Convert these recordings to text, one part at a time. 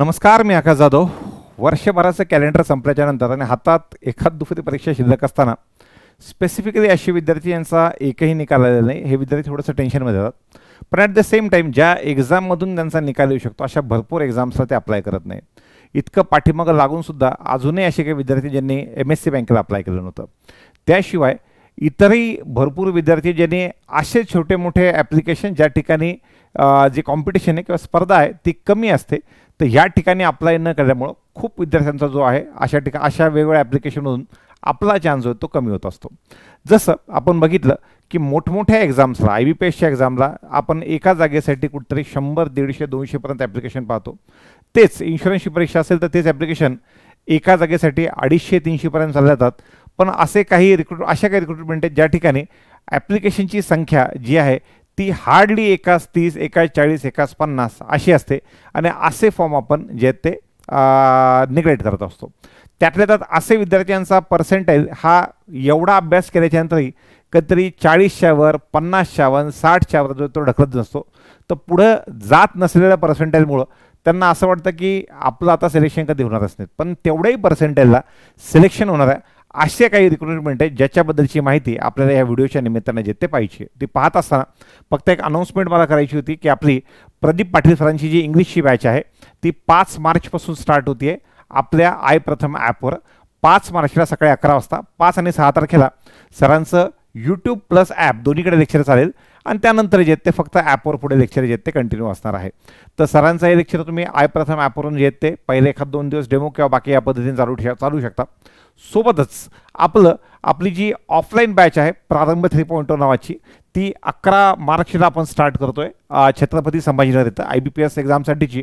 नमस्कार मी आकाश जाधव वर्षभराचं कॅलेंडर संपल्याच्यानंतर आणि हातात एखाद दुसरी परीक्षा शिल्लक असताना स्पेसिफिकली असे विद्यार्थी यांचा एकही निकाल आलेला नाही हे विद्यार्थी थोडंसं टेन्शनमध्ये जातात पण ॲट द सेम टाईम ज्या एक्झाममधून त्यांचा निकाल येऊ शकतो अशा भरपूर एक्झाम्सला ते अप्लाय करत नाही इतकं पाठीमागं लागूनसुद्धा अजूनही असे काही विद्यार्थी ज्यांनी एम एस सी बँकेला अप्लाय केलं नव्हतं त्याशिवाय इतरही भरपूर विद्यार्थी ज्यांनी असे छोटे मोठे ॲप्लिकेशन ज्या ठिकाणी जी कॉम्पिटिशन आहे किंवा स्पर्धा आहे ती कमी असते तर या ठिकाणी अप्लाय न केल्यामुळं खूप विद्यार्थ्यांचा जो आहे अशा ठिकाणी अशा वेगवेगळ्या ॲप्लिकेशनमधून आपला चान्स जो तो कमी होत असतो जसं आपण बघितलं की मोठमोठ्या एक्झाम्सला आय बी पी एसच्या एक्झामला आपण एका जागेसाठी कुठेतरी शंभर दीडशे दोनशेपर्यंत ॲप्लिकेशन पाहतो तेच इन्शुरन्सची परीक्षा असेल तर तेच ॲप्लिकेशन एका जागेसाठी अडीचशे तीनशेपर्यंत चालले जातात पण असे काही रिक्रुट अशा काही रिक्रुटमेंट आहेत ज्या ठिकाणी ॲप्लिकेशनची संख्या जी आहे ती हार्डली एकाच तीस एकाच चाळीस एकास पन्नास अशी असते आणि असे फॉर्म आपण जे ते निग्लेक्ट करत असतो त्यातल्या त्यात असे विद्यार्थ्यांचा पर्सेंटेज हा एवढा अभ्यास केल्याच्यानंतरही कधीतरी चाळीसच्यावर पन्नासच्यावर साठच्यावर जो तो ढकलत नसतो तर पुढं जात नसलेल्या पर्सेंटेजमुळं त्यांना असं वाटतं की आपलं आता सिलेक्शन कधी होणारच नाही पण तेवढ्याही पर्सेंटेजला सिलेक्शन होणार आहे असे काही रिक्रुटमेंट आहे ज्याच्याबद्दलची माहिती आपल्याला या व्हिडिओच्या निमित्तानं जे पाहिजे ती पाहत असताना फक्त एक अनाऊन्समेंट मला करायची होती की आपली प्रदीप पाटील सरांची जी इंग्लिशची बॅच आहे ती पाच मार्चपासून स्टार्ट होती आहे आपल्या आय प्रथम ॲपवर पाच मार्चला सकाळी अकरा वाजता पाच आणि सहा तारखेला सरांचं यूट्यूब प्लस ॲप दोन्हीकडे लेक्चर चालेल आणि त्यानंतर जे ते फक्त ॲपवर पुढे लेक्चर जे ते कंटिन्यू असणार आहे तर हे लेक्चर तुम्ही आय प्रथम ॲपवरून जे ते पहिले एखाद दोन दिवस डेमो किंवा बाकी या पद्धतीने चालू ठेवा चालू शकता सोबतच आपलं आपली जी ऑफलाईन बॅच आहे प्रारंभ थ्री पॉईंट oh नावाची ती अकरा मार्चला आपण स्टार्ट करतो आहे छत्रपती संभाजीनगर येतं आय बी पी एस एक्झामसाठीची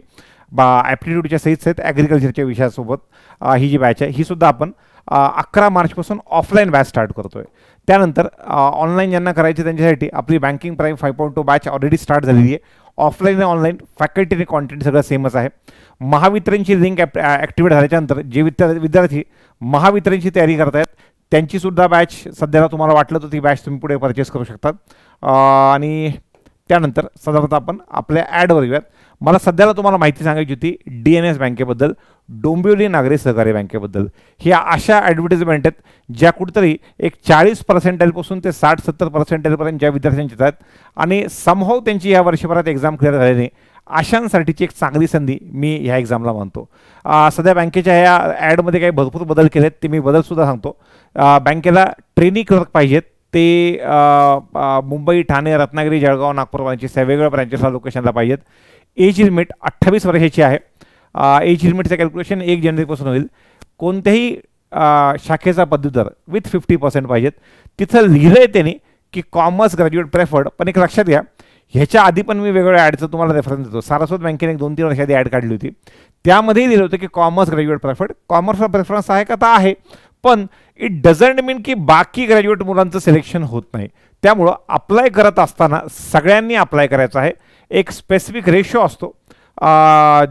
बा ॲप्टिट्यूडच्या सहित सहित ॲग्रिकल्चरच्या विषयासोबत ही जी बॅच आहे ही सुद्धा आपण अकरा मार्चपासून ऑफलाईन बॅच स्टार्ट करतो आहे त्यानंतर ऑनलाईन ज्यांना करायचे त्यांच्यासाठी आपली banking prime five point two batch already start झालेली आहे ऑफलाईन आणि ऑनलाईन फॅकल्टी आणि कॉन्टेंट सगळं सेमच आहे महावितरणची लिंक ॲप ॲक्टिवेट झाल्याच्यानंतर जे विद्या विद्यार्थी महावितरणची तयारी करत आहेत त्यांचीसुद्धा बॅच सध्याला तुम्हाला वाटलं तर ती बॅच तुम्ही पुढे परचेस करू शकतात आणि त्यानंतर साधारणतः आपण आपल्या ॲडवर येऊयात मला सध्याला तुम्हाला माहिती सांगायची होती डी एन एस बँकेबद्दल डोंबिवली नागरी सहकारी बँकेबद्दल ह्या अशा ॲडव्हर्टिजमेंट आहेत ज्या कुठेतरी एक चाळीस पर्सेंटेजपासून ते साठ सत्तर पर्सेंटेजपर्यंत ज्या विद्यार्थ्यांच्या आहेत आणि समभाव त्यांची या वर्षभरात एक्झाम क्लिअर झाली नाही अशांसाठीची एक चांगली संधी मी ह्या एक्झामला मानतो सध्या बँकेच्या ह्या ॲडमध्ये काही भरपूर बदल केले आहेत ते मी बदलसुद्धा सांगतो बँकेला ट्रेनिंग क्लर्क पाहिजेत ते मुंबई ठाणे रत्नागिरी जळगाव नागपूर ब्रांचेस आहे वेगवेगळ्या ब्रांचेसला लोकेशनला पाहिजेत एज लिमिट अठ्ठावीस वर्षाची आहे एज लिमिटचं कॅल्क्युलेशन एक जानेवारीपासून होईल कोणत्याही शाखेचा पदवीधर विथ फिफ्टी पर्सेंट पाहिजेत तिथं लिहिलं आहे त्याने की कॉमर्स ग्रॅज्युएट प्रेफर्ड पण एक लक्षात घ्या ह्याच्या आधी पण मी वेगवेगळ्या ॲडचं तुम्हाला रेफरन्स देतो सारस्वत बँकेने एक दोन तीन वर्षाआधी ॲड काढली होती त्यामध्येही लिहिलं होतं की कॉमर्स ग्रॅज्युएट प्रेफर्ड कॉमर्सला प्रेफरन्स आहे का तर आहे पण इट डझंट मीन की बाकी ग्रॅज्युएट मुलांचं सिलेक्शन होत नाही त्यामुळं अप्लाय करत असताना सगळ्यांनी अप्लाय करायचं आहे एक स्पेसिफिक रेशो असतो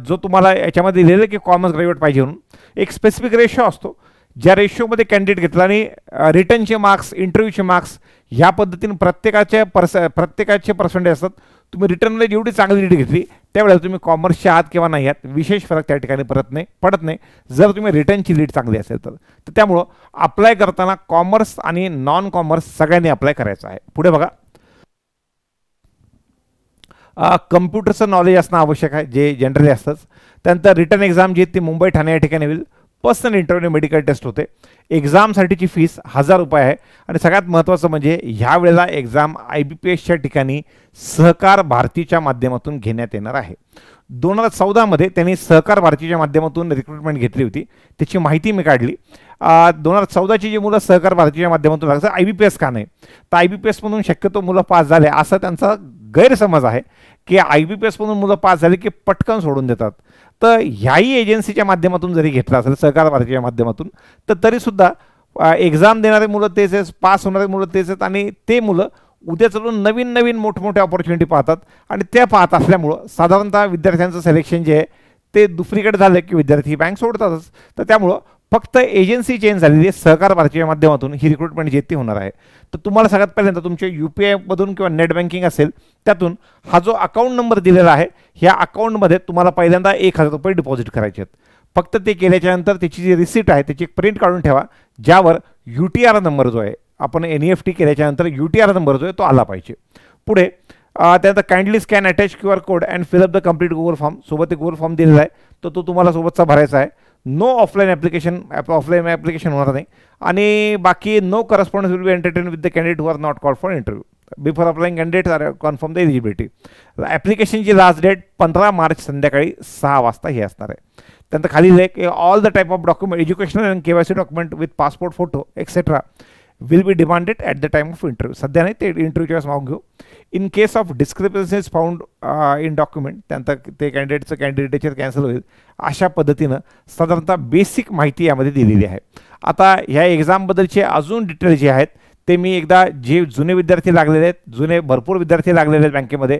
जो तुम्हाला याच्यामध्ये लिहिलेलं की कॉमर्स ग्रॅज्युएट पाहिजे म्हणून एक स्पेसिफिक रेशो असतो ज्या रेशोमध्ये कॅन्डिडेट घेतला आणि रिटर्नचे मार्क्स इंटरव्ह्यूचे मार्क्स ह्या पद्धतीने प्रत्येकाच्या पर्स प्रत्येकाचे पर्सेंटेज असतात तुम्ही रिटर्नमध्ये जेवढी चांगली रीट घेतली त्यावेळेस तुम्ही कॉमर्सच्या आहात किंवा नाही आहात विशेष फरक त्या ठिकाणी परत नाही पडत नाही जर तुम्ही रिटर्नची लीड चांगली असेल तर तर त्यामुळं अप्लाय करताना कॉमर्स आणि नॉन कॉमर्स सगळ्यांनी अप्लाय करायचं आहे पुढे बघा कम्प्युटरचं नॉलेज असणं आवश्यक आहे जे जनरली असतंच त्यानंतर रिटर्न एक्झाम जी ती मुंबई ठाणे या ठिकाणी होईल पर्सनल इंटरव्ह्यू मेडिकल टेस्ट होते एक्झामसाठीची फीस हजार रुपये आहे आणि सगळ्यात महत्त्वाचं म्हणजे ह्या वेळेला एक्झाम आय बी पी एसच्या ठिकाणी सहकार भारतीच्या माध्यमातून घेण्यात येणार आहे दोन हजार चौदामध्ये त्यांनी सहकार भारतीच्या माध्यमातून रिक्रुटमेंट घेतली होती त्याची माहिती मी काढली दोन हजार चौदाची जी मुलं सहकार भारतीच्या माध्यमातून लागतात आय बी पी एस का नाही तर आय बी पी एसमधून शक्यतो मुलं पास झाले असं त्यांचा गैरसमज आहे की आय बी पी एसमधून मुलं पास झाली की पटकन सोडून देतात तर ह्याही एजन्सीच्या माध्यमातून जरी घेतला असेल सहकार भारतीच्या माध्यमातून तर तरीसुद्धा एक्झाम देणारे मुलं तेच आहेत पास होणारे मुलं तेच आहेत आणि ते मुलं उद्या चालून नवीन नवीन मोठमोठ्या ऑपॉर्च्युनिटी पाहतात आणि त्या पाहत असल्यामुळं साधारणतः विद्यार्थ्यांचं सिलेक्शन जे आहे ते दुसरीकडे झालं की विद्यार्थी बँक सोडतातच तर त्यामुळं फक्त एजन्सी चेंज झालेली आहे सहकार भारतीच्या माध्यमातून ही रिक्रुटमेंट जे ती होणार आहे तर तुम्हाला सगळ्यात पहिल्यांदा तुमच्या यू पी आयमधून किंवा नेट बँकिंग असेल त्यातून हा जो अकाउंट नंबर दिलेला आहे ह्या अकाउंटमध्ये तुम्हाला पहिल्यांदा एक हजार रुपये डिपॉझिट करायचे आहेत फक्त ते केल्याच्यानंतर त्याची जी रिसिप्ट आहे त्याची एक प्रिंट काढून ठेवा ज्यावर यू टी आर नंबर जो आहे आपण एन ई एफ टी केल्याच्यानंतर यू टी आर नंबर जो आहे तो आला पाहिजे पुढे त्यानंतर kindly scan attach Q R code and fill up the complete Google form सोबत एक गुगल फॉर्म दिलेला आहे तर तो तुम्हाला सोबतचा भरायचा आहे no offline application app offline application होणार नाही आणि बाकी no correspondence will be entertain with the candidate who are not call for interview before applying candidate are confirm the eligibility ॲप्लिकेशनची लास्ट डेट पंधरा मार्च संध्याकाळी सहा वाजता हे असणार आहे त्यानंतर खाली एक all the type of document educational and C document with passport photo etcetera will be demanded at the time of interview सध्या नाही ते इंटरव्ह्यूच्या वेळेस मागून घेऊ in case of discrepancies found in document त्यानंतर ते कॅन्डिडेटचं कॅन्डिडेटचे कॅन्सल होईल अशा पद्धतीनं साधारणतः बेसिक माहिती यामध्ये दिलेली आहे आता ह्या एक्झामबद्दलचे अजून डिटेल जे आहेत ते मी एकदा जे जुने विद्यार्थी लागलेले आहेत जुने भरपूर विद्यार्थी लागलेले आहेत बँकेमध्ये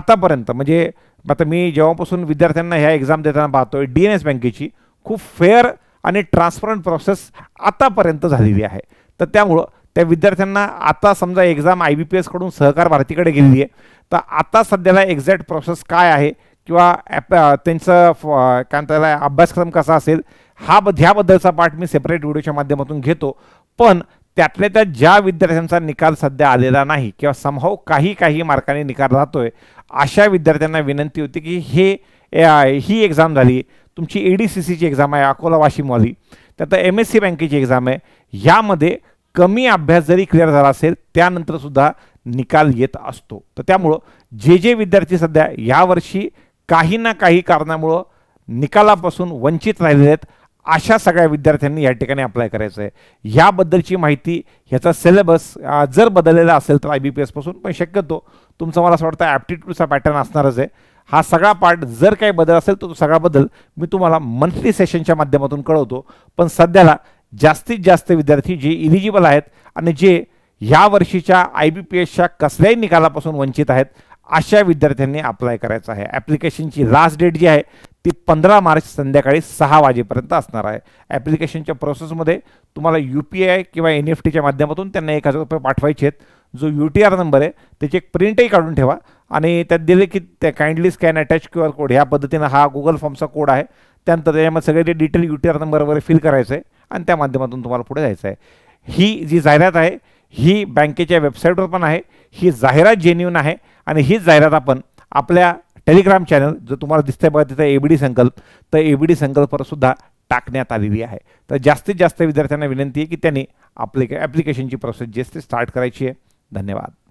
आतापर्यंत म्हणजे आता मी जेव्हापासून विद्यार्थ्यांना ह्या एक्झाम देताना पाहतो आहे डी एन एस बँकेची खूप फेअर आणि ट्रान्सपरंट प्रोसेस आतापर्यंत झालेली आहे तर त्यामुळं त्या विद्यार्थ्यांना आता समजा एक्झाम आय बी पी एसकडून सहकार भारतीकडे गेलेली आहे तर आता सध्याला एक्झॅक्ट प्रोसेस काय आहे किंवा ॲप त्यांचं काय त्याला अभ्यासक्रम कसा असेल हा ह्याबद्दलचा पाठ मी सेपरेट व्हिडिओच्या माध्यमातून घेतो पण त्यातल्या त्या ज्या विद्यार्थ्यांचा निकाल सध्या आलेला नाही किंवा समभाव काही काही मार्काने निकाल राहतोय अशा विद्यार्थ्यांना विनंती होती की हे ही एक्झाम झाली तुमची ए डी सी सीची एक्झाम आहे अकोला वाशिमवाली आता एम एस सी बँकेची एक्झाम आहे यामध्ये कमी अभ्यास जरी क्लिअर झाला असेल त्यानंतरसुद्धा निकाल येत असतो तर त्यामुळं जे जे विद्यार्थी सध्या यावर्षी काही ना काही कारणामुळं निकालापासून वंचित राहिलेले आहेत अशा सगळ्या विद्यार्थ्यांनी या ठिकाणी अप्लाय करायचं आहे याबद्दलची माहिती ह्याचा सिलेबस जर बदललेला असेल तर आय बी पी एसपासून पण शक्यतो तुमचं मला असं वाटतं ॲप्टिट्यूडचा पॅटर्न असणारच आहे हा सगळा पार्ट जर काही बदल असेल तर तो सगळा बदल मी तुम्हाला मंथली सेशनच्या माध्यमातून कळवतो पण सध्याला जास्तीत जास्त विद्यार्थी जे इलिजिबल आहेत आणि जे ह्या वर्षीच्या आय बी पी एसच्या कसल्याही निकालापासून वंचित आहेत अशा विद्यार्थ्यांनी अप्लाय करायचं आहे ॲप्लिकेशनची लास्ट डेट जी आहे ती पंधरा मार्च संध्याकाळी सहा वाजेपर्यंत असणार आहे ॲप्लिकेशनच्या प्रोसेसमध्ये तुम्हाला यू पी आय किंवा एन एफ टीच्या माध्यमातून त्यांना एक हजार रुपये पाठवायचे आहेत जो यू टी आर नंबर आहे त्याची एक प्रिंटही काढून ठेवा आणि त्यात दिले की त्या kindly scan attach Q R code ह्या पद्धतीनं हा गुगल फॉर्मचा कोड आहे त्यानंतर त्याच्यामध्ये सगळे ते डिटेल यू टी आर वगैरे फिल करायचं आहे आणि त्या माध्यमातून तुम्हाला पुढे जायचं आहे ही जी जाहिरात आहे ही बँकेच्या वेबसाईटवर पण आहे ही जाहिरात जेन्युन आहे आणि हीच जाहिरात आपण आपल्या टेलिग्राम चॅनल जो तुम्हाला दिसतंय बघा तिथं ए बी डी संकल्प तर ए बी डी संकल्पवर सुद्धा टाकण्यात आलेली आहे तर जास्तीत जास्त विद्यार्थ्यांना विनंती आहे की त्यांनी आपले ॲप्लिकेशनची प्रोसेस जी असते स्टार्ट करायची आहे धन्यवाद